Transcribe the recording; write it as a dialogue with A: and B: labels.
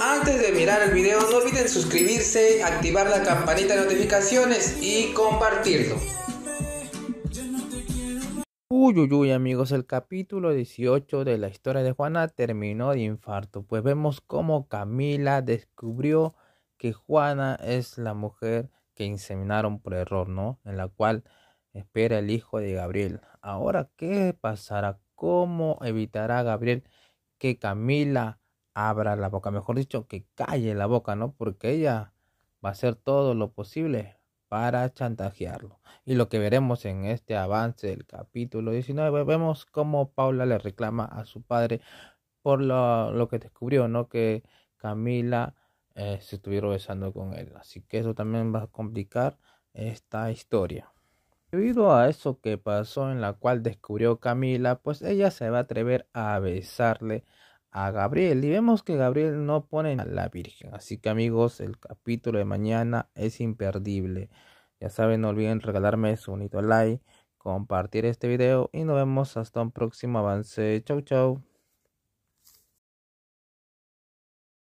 A: Antes de mirar el video no olviden suscribirse, activar la campanita de notificaciones y compartirlo.
B: Uy, uy, uy, amigos, el capítulo 18 de la historia de Juana terminó de infarto, pues vemos cómo Camila descubrió que Juana es la mujer que inseminaron por error, ¿no? En la cual espera el hijo de Gabriel. Ahora, ¿qué pasará? ¿Cómo evitará Gabriel que Camila abra la boca, mejor dicho, que calle la boca, ¿no? Porque ella va a hacer todo lo posible para chantajearlo. Y lo que veremos en este avance del capítulo 19, vemos cómo Paula le reclama a su padre por lo, que descubrió, ¿no? Que Camila eh, se estuviera besando con él. Así que eso también va a complicar esta historia. Debido a eso que pasó en la cual descubrió Camila, pues ella se va a atrever a besarle a Gabriel y vemos que Gabriel no pone a la Virgen. Así que amigos, el capítulo de mañana es imperdible. Ya saben, no olviden regalarme su bonito like, compartir este video y nos vemos hasta un próximo avance. Chau chau.